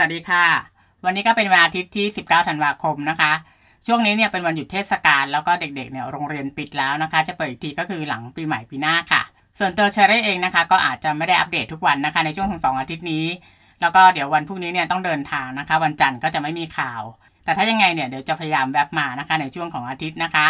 สวัสดีค่ะ วันนี้ก็เป็นวันอาทิตย์ที่ 19ธันวาคมนะคะ ช่วงนี้เนี่ยเป็นวันหยุดเทศกาลแล้วก็เด็กๆเนี่ยโรงเรียนปิดแล้วนะคะ จะเปิดอีกที ก็คือหลังปีใหม่ปีหน้าค่ะ ส่วนเตอร์เชอรี่เองนะคะ ก็อาจจะไม่ได้อัปเดตทุกวันนะคะในช่วงของสองอาทิตย์นี้แล้วก็เดี๋ยววันพรุ่งนี้เนี่ยต้องเดินทางนะคะ วันจันทร์ก็จะไม่มีข่าว แต่ถ้ายังไงเนี่ยเดี๋ยวจะพยายามแวบมานะคะในช่วงของอาทิตย์นะคะ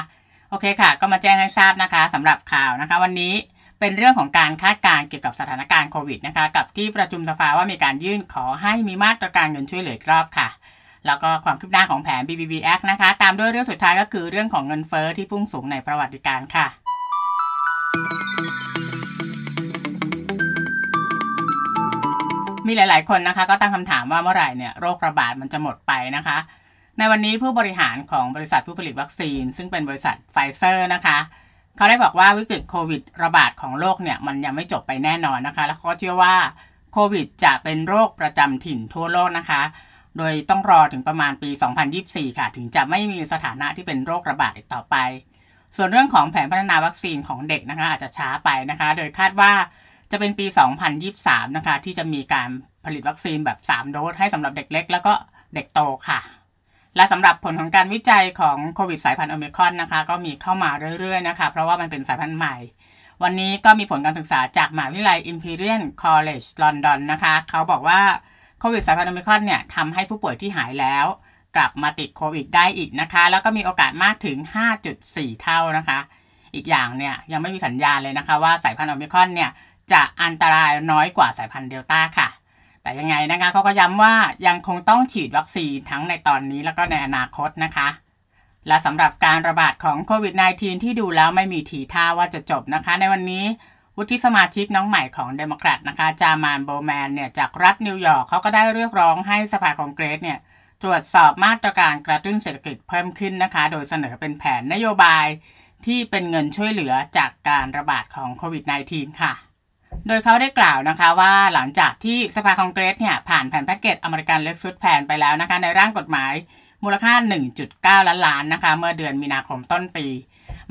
โอเคค่ะก็มาแจ้งให้ทราบนะคะ สำหรับข่าวนะคะวันนี้เป็นเรื่องของการคาดการเกี่ยวกับสถานการณ์โควิดนะคะกับที่ประชุมสภาว่ามีการยื่นขอให้มีมาตรการเงินช่วยเหลือรอบค่ะ แล้วก็ความคืบหน้าของแผน BBB Act นะคะตามด้วยเรื่องสุดท้ายก็คือเรื่องของเงินเฟอ้อที่พุ่งสูงในประวัติการค่ะ มีหลายๆคนนะคะก็ตั้งคำถามว่าเมื่อไหร่เนี่ยโรคระบาดมันจะหมดไปนะคะ ในวันนี้ผู้บริหารของบริษัทผู้ผลิตวัคซีน ซึ่งเป็นบริษัทไฟเซอร์นะคะเขาได้บอกว่าวิกฤตโควิดระบาดของโลกเนี่ยมันยังไม่จบไปแน่นอนนะคะแล้วเขาเชื่อว่าโควิดจะเป็นโรคประจำถิ่นทั่วโลกนะคะ โดยต้องรอถึงประมาณปี 2024 ค่ะ ถึงจะไม่มีสถานะที่เป็นโรคระบาดอีกต่อไป ส่วนเรื่องของแผนพัฒนาวัคซีนของเด็กนะคะอาจจะช้าไปนะคะ โดยคาดว่าจะเป็นปี 2023 นะคะที่จะมีการผลิตวัคซีนแบบ 3 โดสให้สำหรับเด็กเล็กแล้วก็เด็กโตค่ะและสำหรับผลของการวิจัยของโควิดสายพันธุ์โอมิคอนนะคะก็มีเข้ามาเรื่อยๆนะคะเพราะว่ามันเป็นสายพันธุ์ใหม่ วันนี้ก็มีผลการศึกษาจากมหาวิทยาลัย Imperial College London นะคะเขาบอกว่าโควิดสายพันธุ์โอมิคอนเนี่ยทำให้ผู้ป่วยที่หายแล้วกลับมาติดโควิดได้อีกนะคะ แล้วก็มีโอกาสมากถึง 5.4 เท่านะคะ อีกอย่างเนี่ยยังไม่มีสัญญาณเลยนะคะว่าสายพันธุ์โอมิคอนเนี่ยจะอันตรายน้อยกว่าสายพันธุ์เดลต้าค่ะแต่ยังไงนะคะเขาก็ย้ำว่ายังคงต้องฉีดวัคซีนทั้งในตอนนี้แล้วก็ในอนาคตนะคะและสำหรับการระบาดของโควิด -19 ที่ดูแล้วไม่มีทีท่าว่าจะจบนะคะในวันนี้ วุฒิสมาชิกน้องใหม่ของเดโมแครตนะคะจามานโบแมนเนี่ยจากรัฐนิวยอร์กเขาก็ได้เรียกร้องให้สภาคองเกรสเนี่ยตรวจสอบมาตรการกระตุ้นเศรษฐกิจเพิ่มขึ้นนะคะโดยเสนอเป็นแผนนโยบายที่เป็นเงินช่วยเหลือจากการระบาดของโควิด -19 ค่ะโดยเขาได้กล่าวนะคะว่าหลังจากที่สภาคองเกรสเนี่ยผ่านแผนแพ็กเกจ อเมริกันเลสซุดแผนไปแล้วนะคะในร่างกฎหมายมูลค่า 1.9 ล้านล้านนะคะ เมื่อเดือนมีนาคมต้นปี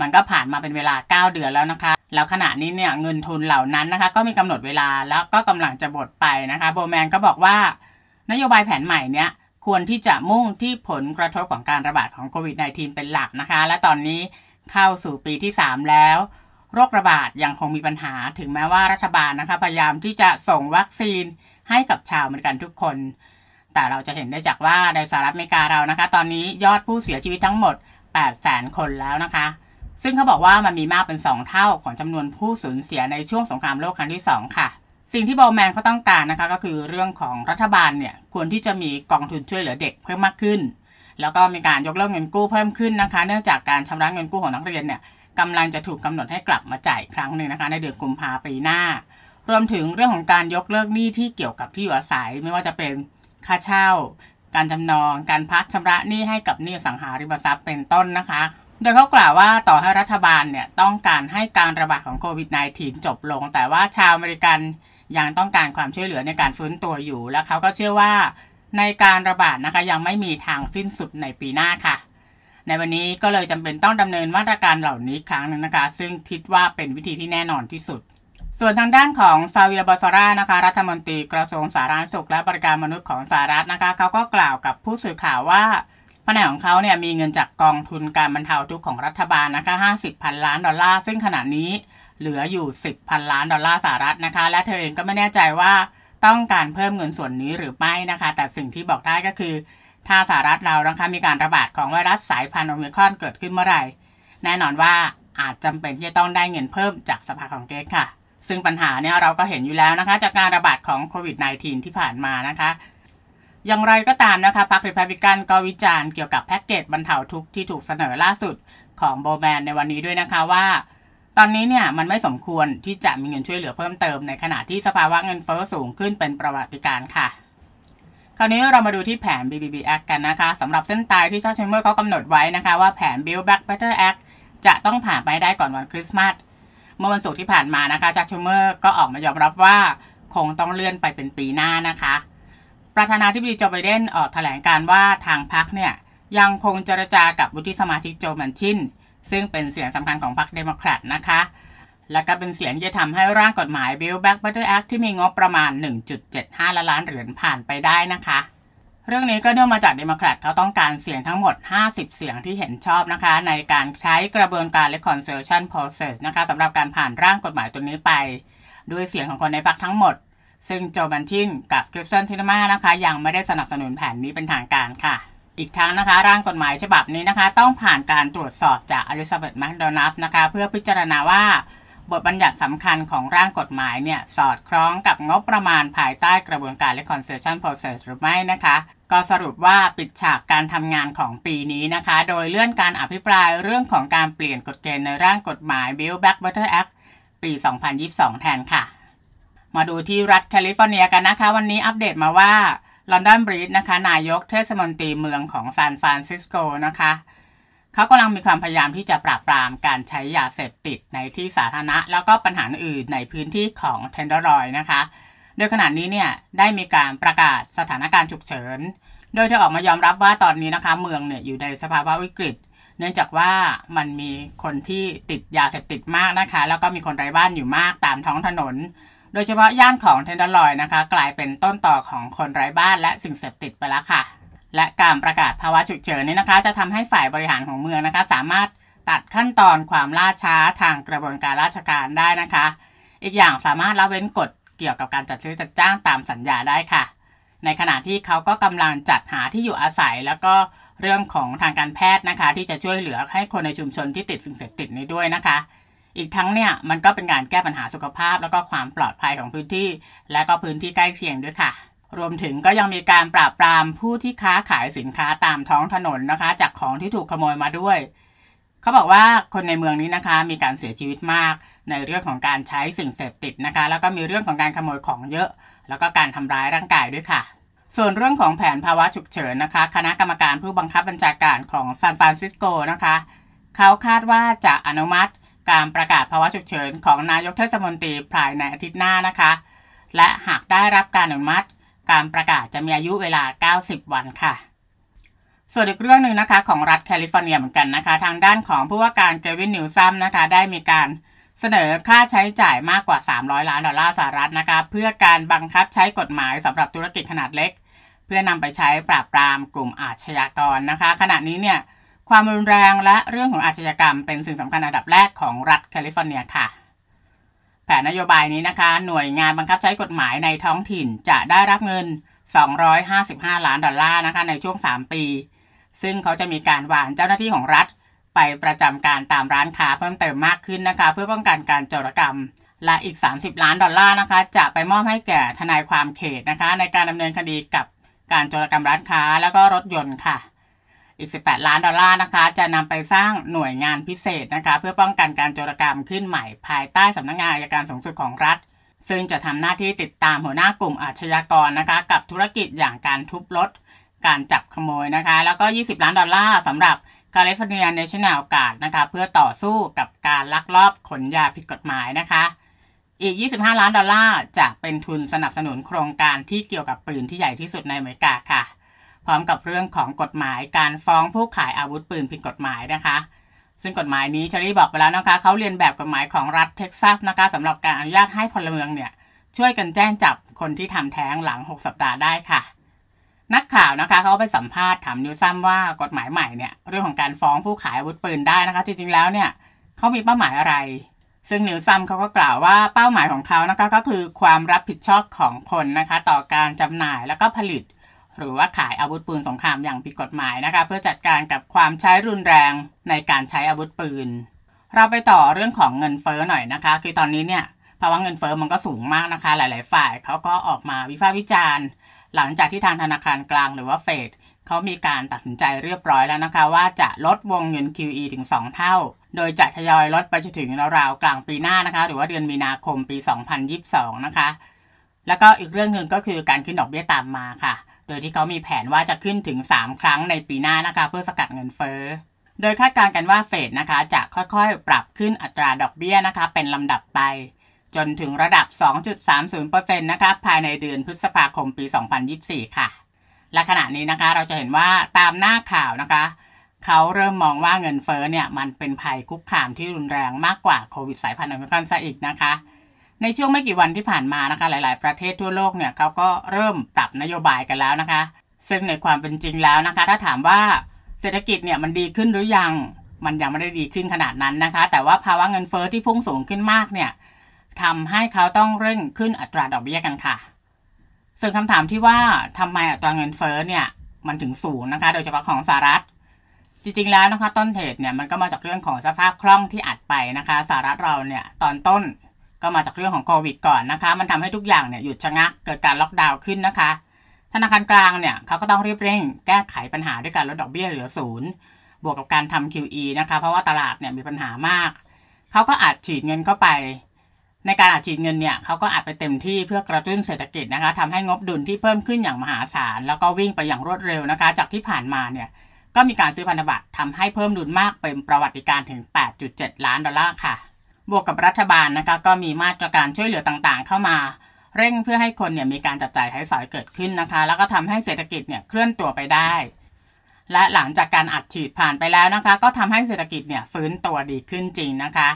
มันก็ผ่านมาเป็นเวลา 9 เดือนแล้วนะคะ แล้วขณะนี้เนี่ยเงินทุนเหล่านั้นนะคะก็มีกำหนดเวลาแล้วก็กำลังจะหมดไปนะคะโบแมนก็บอกว่านโยบายแผนใหม่เนี่ยควรที่จะมุ่งที่ผลกระทบของการระบาดของโควิด -19 เป็นหลักนะคะ และตอนนี้เข้าสู่ปีที่ 3 แล้วโรคระบาดยังคงมีปัญหาถึงแม้ว่ารัฐบาลนะคะพยายามที่จะส่งวัคซีนให้กับชาวเมริกันทุกคน แต่เราจะเห็นได้จากว่าในสหรัฐอเมริกาเรานะคะตอนนี้ยอดผู้เสียชีวิตทั้งหมด 8 0 0 0 0คนแล้วนะคะ ซึ่งเขาบอกว่ามันมีมากเป็น 2 เท่าของจำนวนผู้สูญเสียในช่วงสงครามโลกครั้งที่ 2 ค่ะ สิ่งที่โบแมนเขาต้องการนะคะก็คือเรื่องของรัฐบาลเนี่ยควรที่จะมีกองทุนช่วยเหลือเด็กเพิ่มมากขึ้น แล้วก็มีการยกเลิกเงินกู้เพิ่มขึ้นนะคะเนื่องจากการชำระเงินกู้ของนักเรียนเนี่ยกำลังจะถูกกำหนดให้กลับมาจ่ายครั้งหนึ่งนะคะในเดือนกุมภาปีหน้า รวมถึงเรื่องของการยกเลิกหนี้ที่เกี่ยวกับที่อยู่อาศัยไม่ว่าจะเป็นค่าเช่า การจำนอง การพักชำระหนี้ให้กับหนี้สังหาริมทรัพย์เป็นต้นนะคะโดยเขากล่าวว่าต่อให้รัฐบาลเนี่ยต้องการให้การระบาดของโควิด -19 จบลง แต่ว่าชาวอเมริกันยังต้องการความช่วยเหลือในการฟื้นตัวอยู่ และเขาก็เชื่อว่าในการระบาดนะคะยังไม่มีทางสิ้นสุดในปีหน้าค่ะในวันนี้ก็เลยจำเป็นต้องดำเนินมาตรการเหล่านี้ครั้งหนึ่งนะคะ ซึ่งคิดว่าเป็นวิธีที่แน่นอนที่สุด ส่วนทางด้านของซาเวียบอสรานะคะ รัฐมนตรีกระทรวงสาธารณสุข และบริการมนุษย์ของสหรัฐนะคะ เขาก็กล่าวกับผู้สื่อข่าวว่าแผนของเขาเนี่ยมีเงินจากกองทุนการบรรเทาทุกข์ของรัฐบาลนะคะ50พันล้านดอลลาร์ซึ่งขณะนี้ เหลืออยู่10พันล้านดอลลาร์สหรัฐนะคะ และเธอเองก็ไม่แน่ใจว่าต้องการเพิ่มเงินส่วนนี้หรือไม่นะคะ แต่สิ่งที่บอกได้ก็คือถ้าสหรัฐเรานะคะมีการระบาดของไวรัสสายพันธุ์โอมิครอนเกิดขึ้นเมื่อไหร่แน่นอนว่าอาจจำเป็นที่จะต้องได้เงินเพิ่มจากสภาของเกสค่ะ ซึ่งปัญหาเนี่ยเราก็เห็นอยู่แล้วนะคะจากการระบาดของโควิด -19 ที่ผ่านมานะคะ อย่างไรก็ตามนะคะพรรคริพับลิกันก็วิจารณ์เกี่ยวกับแพ็กเกจบรรเทาทุกข์ที่ถูกเสนอล่าสุดของโบแมนในวันนี้ด้วยนะคะว่า ตอนนี้เนี่ยมันไม่สมควรที่จะมีเงินช่วยเหลือเพิ่มเติมในขณะที่สภาวะเงินเฟ้อสูงขึ้นเป็นประวัติการค่ะคราวนี้เรามาดูที่แผน BBB Act กันนะคะสำหรับเส้นตายที่ชอชเมอร์เขากำหนดไว้นะคะว่าแผน Build Back Better Act จะต้องผ่านไปได้ก่อนวันคริสต์มาสเมื่อวันศุกร์ที่ผ่านมานะคะจากชูเมอร์ก็ออกมายอมรับว่าคงต้องเลื่อนไปเป็นปีหน้านะคะ ประธานาธิบดีโจไบเดนออกแถลงการว่าทางพรรคเนี่ยยังคงเจรจากับวุฒิสมาชิกโจมันชินซึ่งเป็นเสียงสำคัญของพรรคเดโมแครตนะคะและก็เป็นเสียงที่ทำให้ร่างกฎหมาย Build Back Better Act ที่มีงบประมาณ 1.75 ล้านล้านเหรียญผ่านไปได้นะคะ เรื่องนี้ก็เนื่องมาจากเดโมแครตเขาต้องการเสียงทั้งหมด 50 เสียงที่เห็นชอบนะคะ ในการใช้กระบวนการ Reconciliation Process นะคะสำหรับการผ่านร่างกฎหมายตัวนี้ไปด้วยเสียงของคนในพรรคทั้งหมด ซึ่งโจบันทินกับคริสเตนทินมานะคะ ยังไม่ได้สนับสนุนแผนนี้เป็นทางการค่ะ อีกทั้งนะคะร่างกฎหมายฉบับนี้นะคะ ต้องผ่านการตรวจสอบจากอลิซาเบธแมคโดนัฟนะคะ เพื่อพิจารณาว่าบทบัญญัติสำคัญของร่างกฎหมายเนี่ยสอดคล้องกับงบประมาณภายใต้กระบวนการ reconciliation process หรือไม่นะคะ ก็สรุปว่าปิดฉากการทำงานของปีนี้นะคะ โดยเลื่อนการอภิปรายเรื่องของการเปลี่ยนกฎเกณฑ์ในร่างกฎหมาย Build Back Better Act ปี 2022 แทนค่ะ มาดูที่รัฐแคลิฟอร์เนียกันนะคะ วันนี้อัปเดตมาว่าลอนดอนบริดนะคะนายกเทศมนตรีเมืองของซานฟรานซิสโกนะคะเขากำลังมีความพยายามที่จะปราบปรามการใช้ยาเสพติดในที่สาธารณะ แล้วก็ปัญหาอื่นในพื้นที่ของเทนเดอร์ลอยนะคะ โดยขณะนี้เนี่ยได้มีการประกาศสถานการณ์ฉุกเฉิน โดยเธอออกมายอมรับว่าตอนนี้นะคะเมืองเนี่ยอยู่ในสภาวะวิกฤต เนื่องจากว่ามันมีคนที่ติดยาเสพติดมากนะคะ แล้วก็มีคนไร้บ้านอยู่มากตามท้องถนน โดยเฉพาะย่านของเทนเดอร์ลอยนะคะกลายเป็นต้นต่อของคนไร้บ้าน และสิ่งเสพติดไปแล้วค่ะและการประกาศภาวะฉุกเฉินนี่นะคะ จะทำให้ฝ่ายบริหารของเมืองนะคะ สามารถตัดขั้นตอนความล่าช้าทางกระบวนการราชการได้นะคะ อีกอย่างสามารถละเว้นกฎเกี่ยวกับการจัดซื้อจัดจ้างตามสัญญาได้ค่ะ ในขณะที่เขาก็กำลังจัดหาที่อยู่อาศัย แล้วก็เรื่องของทางการแพทย์นะคะ ที่จะช่วยเหลือให้คนในชุมชนที่ติดสิ่งเสพติดนี้ด้วยนะคะ อีกทั้งเนี่ยมันก็เป็นการแก้ปัญหาสุขภาพ แล้วก็ความปลอดภัยของพื้นที่ และก็พื้นที่ใกล้เคียงด้วยค่ะรวมถึงก็ยังมีการปราบปรามผู้ที่ค้าขายสินค้าตามท้องถนนนะคะจากของที่ถูกขโมยมาด้วย เขาบอกว่าคนในเมืองนี้นะคะมีการเสียชีวิตมากในเรื่องของการใช้สิ่งเสพติดนะคะ แล้วก็มีเรื่องของการขโมยของเยอะ แล้วก็การทำร้ายร่างกายด้วยค่ะ ส่วนเรื่องของแผนภาวะฉุกเฉินนะคะ คณะกรรมการผู้บังคับบัญชาการของซานฟรานซิสโกนะคะเขาคาดว่าจะอนุมัติการประกาศภาวะฉุกเฉินของนายกเทศมนตรีภายในอาทิตย์หน้านะคะ และหากได้รับการอนุมัติการประกาศจะมีอายุเวลา 90 วันค่ะ ส่วนอีกเรื่องหนึ่งนะคะของรัฐแคลิฟอร์เนียเหมือนกันนะคะ ทางด้านของผู้ว่าการเกวินนิวซัมนะคะได้มีการเสนอค่าใช้จ่ายมากกว่า 300 ล้านดอลลาร์สหรัฐนะคะ เพื่อการบังคับใช้กฎหมายสำหรับธุรกิจขนาดเล็ก เพื่อนำไปใช้ปราบปรามกลุ่มอาชญากรนะคะ ขณะนี้เนี่ยความรุนแรงและเรื่องของอาชญากรรมเป็นสิ่งสำคัญอันดับแรกของรัฐแคลิฟอร์เนียค่ะแผนนโยบายนี้นะคะ หน่วยงานบังคับใช้กฎหมายในท้องถิ่นจะได้รับเงิน 255 ล้านดอลลาร์นะคะ ในช่วง 3 ปี ซึ่งเขาจะมีการวานเจ้าหน้าที่ของรัฐ ไปประจำการตามร้านค้าเพิ่มเติมมากขึ้นนะคะ เพื่อป้องกันการโจรกรรมและอีก 30 ล้านดอลลาร์นะคะ จะไปมอบให้แก่ทนายความเขตนะคะ ในการดำเนินคดีกับการโจรกรรมร้านค้า แล้วก็รถยนต์ค่ะอีก 18 ล้าน ดอลลาร์ นะคะ จะนำไปสร้างหน่วยงานพิเศษ นะคะ เพื่อป้องกันการโจรกรรมขึ้นใหม่ ภายใต้สำนักงงานอัยการสูงสุดของรัฐ ซึ่งจะทำหน้าที่ติดตามหัวหน้ากลุ่มอาชญากร นะคะ กับธุรกิจอย่างการทุบรถ การจับขโมย นะคะ แล้วก็ 20 ล้าน ดอลลาร์สำหรับ California National Guard นะคะ เพื่อต่อสู้กับการลักลอบขนยาผิดกฎหมาย นะคะ อีก 25 ล้าน ดอลลาร์ จะ เป็น ทุน สนับสนุน โครงการ ที่ เกี่ยว กับ ปืน ที่ ใหญ่ ที่สุด ใน อเมริกาค่ะพร้อมกับเรื่องของกฎหมาย การฟ้องผู้ขายอาวุธปืนผิดกฎหมายนะคะ ซึ่งกฎหมายนี้เชอรี่บอกไปแล้วนะคะเขาเรียนแบบกฎหมายของรัฐเท็กซัสนะคะสำหรับการอนุญาตให้พลเมืองเนี่ยช่วยกันแจ้งจับคนที่ทำแท้งหลัง6สัปดาห์ได้ค่ะนักข่าวนะคะเขาไปสัมภาษณ์ถามนิวซัมว่ากฎหมายใหม่เนี่ยเรื่องของการฟ้องผู้ขายอาวุธปืนได้นะคะ จริงๆแล้วเนี่ยเขามีเป้าหมายอะไร ซึ่งนิวซัมเขาก็กล่าวว่าเป้าหมายของเขานะคะก็คือความรับผิดชอบของคนนะคะ ต่อการจำหน่ายแล้วก็ผลิตหรือว่าขาย อาวุธปืนสงครามอย่างผิดกฎหมายนะคะ เพื่อจัดการกับความใช้รุนแรงในการใช้อาวุธปืน เราไปต่อเรื่องของเงินเฟ้อหน่อยนะคะ คือตอนนี้เนี่ยภาวะเงินเฟ้อมันก็สูงมากนะคะ หลายๆ ฝ่ายเขาก็ออกมาวิพากษ์วิจารณ์หลังจากที่ทางธนาคารกลางหรือว่าเฟดเขามีการตัดสินใจเรียบร้อยแล้วนะคะ ว่าจะลดวงเงิน QE ถึง 2 เท่า โดยจะทยอยลดไปจนถึงราวๆกลางปีหน้านะคะ หรือว่าเดือนมีนาคมปี2022นะคะแล้วก็อีกเรื่องหนึ่งก็คือการขึ้นดอกเบี้ยตามมาค่ะโดยที่เขามีแผนว่าจะขึ้นถึง 3 ครั้งในปีหน้านะคะเพื่อสกัดเงินเฟ้อ โดยคาดการณ์กันว่าเฟดนะคะจะค่อยๆปรับขึ้นอัตราดอกเบี้ยนะคะเป็นลำดับไป จนถึงระดับ 2.30%นะคะภายในเดือนพฤษภาคมปี 2024 ค่ะ และขณะนี้นะคะเราจะเห็นว่าตามหน้าข่าวนะคะ เขาเริ่มมองว่าเงินเฟ้อเนี่ยมันเป็นภัยคุกคามที่รุนแรงมากกว่าโควิดสายพันธุ์อเมริกันซะอีกนะคะในช่วงไม่กี่วันที่ผ่านมานะคะ หลาย ๆประเทศทั่วโลกเนี่ยเขาก็เริ่มปรับนโยบายกันแล้วนะคะซึ่งในความเป็นจริงแล้วนะคะ ถ้าถามว่าเศรษฐกิจเนี่ยมันดีขึ้นหรือยัง มันยังไม่ได้ดีขึ้นขนาดนั้นนะคะ แต่ว่าภาวะเงินเฟอ้อที่พุ่งสูงขึ้นมากเนี่ยทำให้เขาต้องเร่งขึ้นอัตราดอกเบี้ยกันค่ะซึ่งคำถามที่ว่าทำไมอัตราเงินเฟอ้อเนี่ยมันถึงสูงนะคะ โดยเฉพาะของสหรัฐจริง ๆ แล้วนะคะ ต้นเหตุเนี่ยมันก็มาจากเรื่องของสภาพคล่องที่อัดไปนะคะสหรัฐเราเนี่ยตอนต้นก็มาจากเรื่องของโควิดก่อนนะคะ มันทำให้ทุกอย่างเนี่ยหยุดชะงัก เกิดการล็อกดาวน์ขึ้นนะคะ ธนาคารกลางเนี่ยเขาก็ต้องรีบเร่งแก้ไขปัญหาด้วยการลดดอกเบี้ยเหลือศูนย์ บวกกับการทำ QE นะคะ เพราะว่าตลาดเนี่ยมีปัญหามาก เขาก็อาจฉีดเงินเข้าไป ในการอาจฉีดเงินเนี่ยเขาก็อาจไปเต็มที่เพื่อกระตุ้นเศรษฐกิจนะคะทำให้งบดุลที่เพิ่มขึ้นอย่างมหาศาล แล้วก็วิ่งไปอย่างรวดเร็วนะคะ จากที่ผ่านมาเนี่ย ก็มีการซื้อพันธบัตรทำให้เพิ่มดุลมากเป็นประวัติการถึง 8.7 ล้านดอลลาร์ค่ะบวกกับรัฐบาลนะคะก็มีมาตรการช่วยเหลือต่างๆ เข้ามา เร่งเพื่อให้คนเนี่ยมีการจับจ่ายใช้สอยเกิดขึ้นนะคะ แล้วก็ทำให้เศรษฐกิจเนี่ยเคลื่อนตัวไปได้ และหลังจากการอัดฉีดผ่านไปแล้วนะคะ ก็ทำให้เศรษฐกิจเนี่ยฟื้นตัวดีขึ้นจริงนะคะ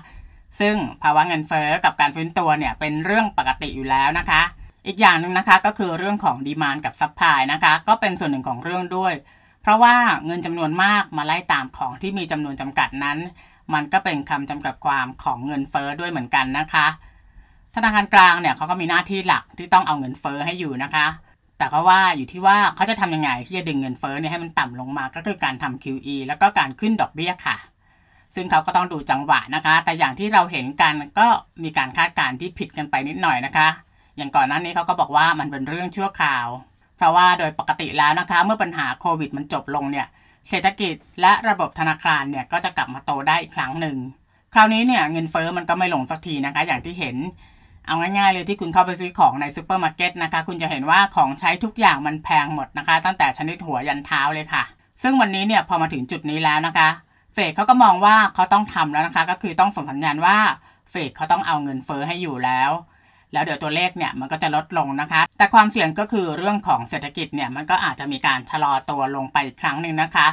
ซึ่งภาวะเงินเฟ้อกับการฟื้นตัวเนี่ยเป็นเรื่องปกติอยู่แล้วนะคะ อีกอย่างหนึ่งนะคะก็คือเรื่องของดีมานกับซัพพลายนะคะ ก็เป็นส่วนหนึ่งของเรื่องด้วย เพราะว่าเงินจำนวนมากมาไล่ตามของที่มีจำนวนจำกัดนั้นมันก็เป็นคำจำกัดความของเงินเฟอ้อด้วยเหมือนกันนะคะ ธนาคารกลางเนี่ยเขาก็มีหน้าที่หลักที่ต้องเอาเงินเฟอ้อให้อยู่นะคะ แต่ก็ว่าอยู่ที่ว่าเขาจะทํำยังไงที่จะดึงเงินเฟอ้อเนี่ยให้มันต่ำลงมาก็คือการทำ QE แล้วก็การขึ้นดอกเบี้ยค่ะ ซึ่งเขาก็ต้องดูจังหวะนะคะ แต่อย่างที่เราเห็นกันก็มีการคาดการณ์ที่ผิดกันไปนิดหน่อยนะคะ อย่างก่อนหน้านี้เขาก็บอกว่ามันเป็นเรื่องชั่วคราว เพราะว่าโดยปกติแล้วนะคะเมื่อปัญหาโควิดมันจบลงเนี่ยเศรษฐกิจและระบบธนาคารเนี่ยก็จะกลับมาโตได้อีกครั้งหนึ่ง คราวนี้เนี่ยเงินเฟอ้อมันก็ไม่หลงสักทีนะคะ อย่างที่เห็นเอาง่ายๆเลยที่คุณเข้าไปซื้อของในซูเปอร์มาร์เก็ตนะคะคุณจะเห็นว่าของใช้ทุกอย่างมันแพงหมดนะคะ ตั้งแต่ชนิดหัวยันเท้าเลยค่ะ ซึ่งวันนี้เนี่ยพอมาถึงจุดนี้แล้วนะคะเฟดเขาก็มองว่าเขาต้องทำแล้วนะคะก็คือต้องส่งสัญญาณว่าเฟดเขาต้องเอาเงินเฟอ้อให้อยู่แล้วแล้วเดี๋ยวตัวเลขเนี่ยมันก็จะลดลงนะคะ แต่ความเสี่ยงก็คือเรื่องของเศรษฐกิจเนี่ยมันก็อาจจะมีการชะลอตัวลงไปอีกครั้งหนึ่งนะคะ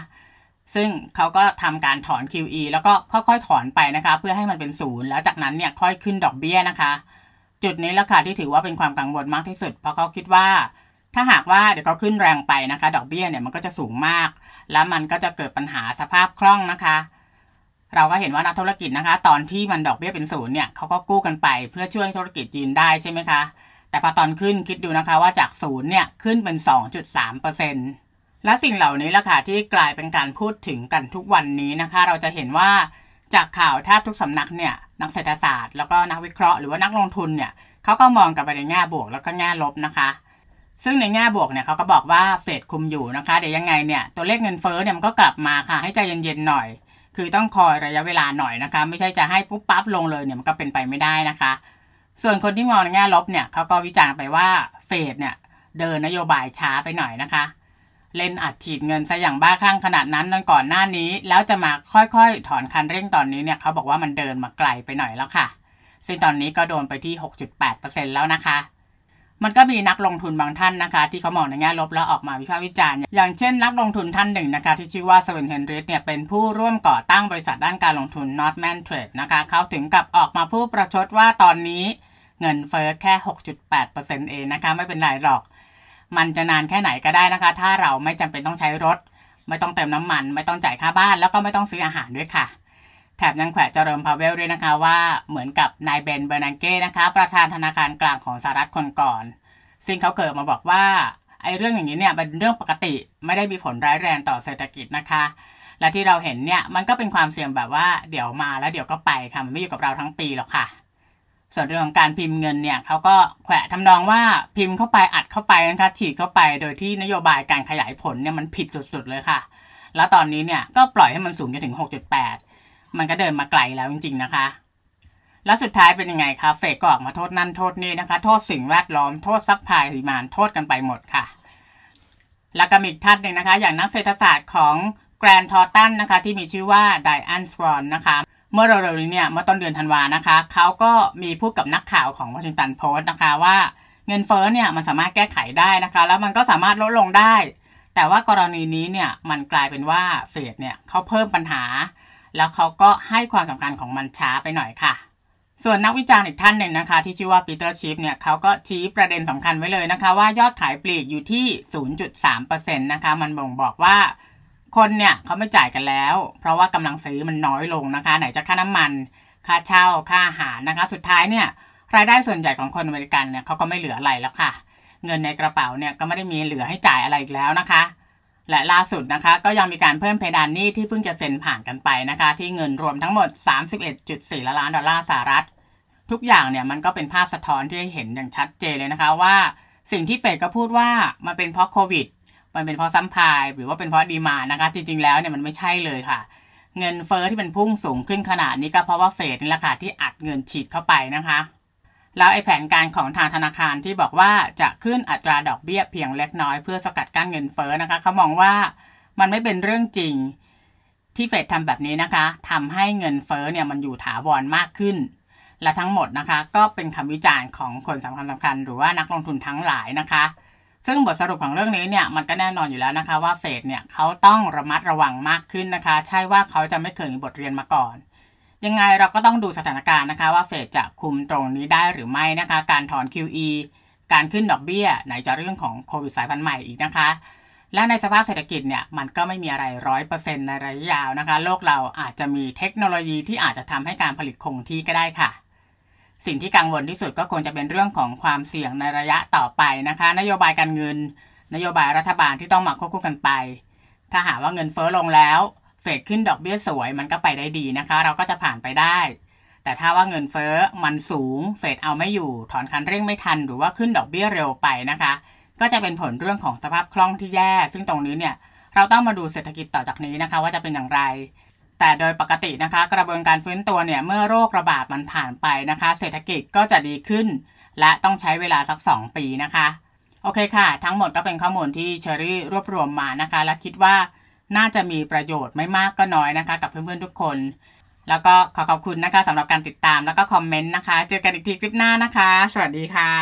ซึ่งเขาก็ทำการถอน QE แล้วก็ค่อยๆถอนไปนะคะ เพื่อให้มันเป็นศูนย์แล้วจากนั้นเนี่ยค่อยขึ้นดอกเบี้ยนะคะ จุดนี้ละค่ะที่ถือว่าเป็นความกังวลมากที่สุด เพราะเขาคิดว่า ถ้าหากว่าเดี๋ยวเขาขึ้นแรงไปนะคะ ดอกเบี้ยเนี่ยมันก็จะสูงมาก แล้วมันก็จะเกิดปัญหาสภาพคล่องนะคะเราก็เห็นว่านักธุรกิจนะคะ ตอนที่มันดอกเบี้ยเป็นศูนย์เนี่ยเขาก็กู้กันไปเพื่อช่วยให้ธุรกิจยืนได้ใช่ไหมคะ แต่พอตอนขึ้นคิดดูนะคะว่าจากศูนย์เนี่ยขึ้นเป็น 2.3%และสิ่งเหล่านี้ละค่ะที่กลายเป็นการพูดถึงกันทุกวันนี้นะคะ เราจะเห็นว่าจากข่าวแทบทุกสำนักเนี่ยนักเศรษฐศาสตร์แล้วก็นักวิเคราะห์หรือว่านักลงทุนเนี่ยเขาก็มองกับไปในแง่บวกแล้วก็แง่ลบนะคะ ซึ่งในแง่บวกเนี่ยเขาก็บอกว่าเฟดคุมอยู่นะคะ เดี๋ยวยังไงเนี่ยตัวเลขเงินเฟ้อเนี่ยมันก็กลับมาค่ะให้ใจเย็นๆหน่อยคือต้องคอยระยะเวลาหน่อยนะคะ ไม่ใช่จะให้ปุ๊บปั๊บลงเลยเนี่ยมันก็เป็นไปไม่ได้นะคะ ส่วนคนที่มองในแง่ลบเนี่ยเขาก็วิจารณ์ไปว่าเฟดเนี่ยเดินนโยบายช้าไปหน่อยนะคะ เล่นอัดฉีดเงินซะอย่างบ้าคลั่งขนาดนั้นนั่นก่อนหน้านี้ แล้วจะมาค่อยๆ ถอนคันเร่งตอนนี้เนี่ยเขาบอกว่ามันเดินมาไกลไปหน่อยแล้วค่ะ ซึ่งตอนนี้ก็โดนไปที่ 6.8%แล้วนะคะมันก็มีนักลงทุนบางท่านนะคะ ที่เขามองในแง่ลบแล้วออกมาวิพากษ์วิจารณ์ อย่างเช่นนักลงทุนท่านหนึ่งนะคะ ที่ชื่อว่าสเวนเฮนริสเนี่ยเป็นผู้ร่วมก่อตั้งบริษัทด้านการลงทุน Northman Trade นะคะเขาถึงกับออกมาพูดประชดว่าตอนนี้เงินเฟ้อแค่ 6.8%เองนะคะ ไม่เป็นไรหรอก มันจะนานแค่ไหนก็ได้นะคะ ถ้าเราไม่จำเป็นต้องใช้รถ ไม่ต้องเติมน้ำมันไม่ต้องจ่ายค่าบ้านแล้วก็ไม่ต้องซื้ออาหารด้วยค่ะแถมยังแขวะเจริญพาเวลด้วยนะคะ ว่าเหมือนกับนายเบนเบอร์นังเก้ นะคะประธานธนาคารกลางของสหรัฐคนก่อน ซึ่งเขาเกิดมาบอกว่าไอ้เรื่องอย่างนี้เนี่ยเป็นเรื่องปกติไม่ได้มีผลร้ายแรงต่อเศรษฐกิจนะคะ และที่เราเห็นเนี่ยมันก็เป็นความเสี่ยงแบบว่าเดี๋ยวมาแล้วเดี๋ยวก็ไปค่ะมันไม่อยู่กับเราทั้งปีหรอกค่ะ ส่วนเรื่องของการพิมพ์เงินเนี่ยเขาก็แขวะทำนองว่าพิมพ์เข้าไปอัดเข้าไปนะคะฉีดเข้าไปโดยที่นโยบายการขยายผลเนี่ยมันผิดสุดๆเลยค่ะ แล้วตอนนี้เนี่ยก็ปล่อยให้มันสูงจนถึง6.8มันก็เดินมาไกลแล้วจริงๆนะคะ แล้วสุดท้ายเป็นยังไงคะเฟกก็ออกมาโทษนั่นโทษนี่นะคะโทษสิ่งแวดล้อมโทษซัพพลายรอมานโทษกันไปหมดค่ะ แล้วก็มีอีกท่านหนึ่งนะคะ อย่างนักเศรษฐศาสตร์ของแกรนทอตันนะคะ ที่มีชื่อว่าไดอันสวอนนะคะเมื่อเร็วๆนี้เนี่ยเมื่อต้นเดือนธันวานะคะเขาก็มีพูดกับนักข่าวของวอชิงตันโพสต์นะคะว่าเงินเฟ้อเนี่ยมันสามารถแก้ไขได้นะคะ แล้วมันก็สามารถลดลงได้ แต่ว่ากรณีนี้เนี่ยมันกลายเป็นว่าเฟดเนี่ยเขาเพิ่มปัญหาแล้วเขาก็ให้ความสำคัญของมันช้าไปหน่อยค่ะ ส่วนนักวิจารณ์อีกท่านหนึ่งนะคะที่ชื่อว่าปีเตอร์ชิฟเนี่ยเขาก็ชี้ประเด็นสำคัญไว้เลยนะคะว่ายอดขายปลีกอยู่ที่ 0.3%นะคะ มันบ่งบอกว่าคนเนี่ยเขาไม่จ่ายกันแล้ว เพราะว่ากำลังซื้อมันน้อยลงนะคะ ไหนจะค่าน้ำมันค่าเช่าค่าอาหารนะคะ สุดท้ายเนี่ย รายได้ส่วนใหญ่ของคนอเมริกันเนี่ยเขาก็ไม่เหลืออะไรแล้วค่ะ เงินในกระเป๋าเนี่ยก็ไม่ได้มีเหลือให้จ่ายอะไรอีกแล้วนะคะและล่าสุดนะคะ ก็ยังมีการเพิ่มเพดานหนี้ที่เพิ่งจะเซ็นผ่านกันไปนะคะ ที่เงินรวมทั้งหมด 31.4 ล้านดอลลาร์สหรัฐทุกอย่างเนี่ยมันก็เป็นภาพสะท้อนที่เห็นอย่างชัดเจนเลยนะคะว่าสิ่งที่เฟดก็พูดว่ามันเป็นเพราะโควิดมันเป็นเพราะซัมพายหรือว่าเป็นเพราะดีมานะคะ จริง ๆแล้วเนี่ยมันไม่ใช่เลยค่ะ เงินเฟอ้อที่มันพุ่งสูงขึ้นขนาดนี้ก็เพราะว่าเฟดนี่แหละค่ะที่อัดเงินฉีดเข้าไปนะคะแล้วไอ้แผนการของทางธนาคารที่บอกว่าจะขึ้นอัตราดอกเบี้ยเพียงเล็กน้อยเพื่อสกัดกั้นเงินเฟ้อนะคะเขามองว่ามันไม่เป็นเรื่องจริงที่เฟดทำแบบนี้นะคะทำให้เงินเฟ้อเนี่ยมันอยู่ถาวรมากขึ้น และทั้งหมดนะคะก็เป็นคำวิจารณ์ของคนสำคัญสำคัญหรือว่านักลงทุนทั้งหลายนะคะ ซึ่งบทสรุปของเรื่องนี้เนี่ยมันก็แน่นอนอยู่แล้วนะคะว่าเฟดเนี่ยเขาต้องระมัดระวังมากขึ้นนะคะใช่ว่าเขาจะไม่เคยมีบทเรียนมาก่อนยังไงเราก็ต้องดูสถานการณ์นะคะว่าเฟดจะคุมตรงนี้ได้หรือไม่นะคะการถอน QE การขึ้นดอกเบี้ย ไหนจะเรื่องของโควิดสายพันธุ์ใหม่อีกนะคะ และในสภาพเศรษฐกิจเนี่ยมันก็ไม่มีอะไรร้อยเปอร์เซ็นในระยะยาวนะคะ โลกเราอาจจะมีเทคโนโลยีที่อาจจะทำให้การผลิตคงที่ก็ได้ค่ะ สิ่งที่กังวลที่สุดก็ควรจะเป็นเรื่องของความเสี่ยงในระยะต่อไปนะคะ นโยบายการเงิน นโยบายรัฐบาลที่ต้องมาควบคู่กันไป ถ้าหากว่าเงินเฟ้อลงแล้วเฟดขึ้นดอกเบี้ยสวยมันก็ไปได้ดีนะคะ เราก็จะผ่านไปได้ แต่ถ้าว่าเงินเฟ้อมันสูง เฟดเอาไม่อยู่ ถอนคันเร่งไม่ทันหรือว่าขึ้นดอกเบี้ยเร็วไปนะคะ ก็จะเป็นผลเรื่องของสภาพคล่องที่แย่ ซึ่งตรงนี้เนี่ยเราต้องมาดูเศรษฐกิจต่อจากนี้นะคะว่าจะเป็นอย่างไร แต่โดยปกตินะคะ กระบวนการฟื้นตัวเนี่ยเมื่อโรคระบาดมันผ่านไปนะคะ เศรษฐกิจก็จะดีขึ้น และต้องใช้เวลาสัก 2 ปีนะคะ โอเคค่ะ ทั้งหมดก็เป็นข้อมูลที่เชอรี่รวบรวมมานะคะ และคิดว่าน่าจะมีประโยชน์ไม่มากก็น้อยนะคะกับเพื่อนๆทุกคน แล้วก็ขอขอบคุณนะคะสำหรับการติดตามแล้วก็คอมเมนต์นะคะ เจอกันอีกทีคลิปหน้านะคะ สวัสดีค่ะ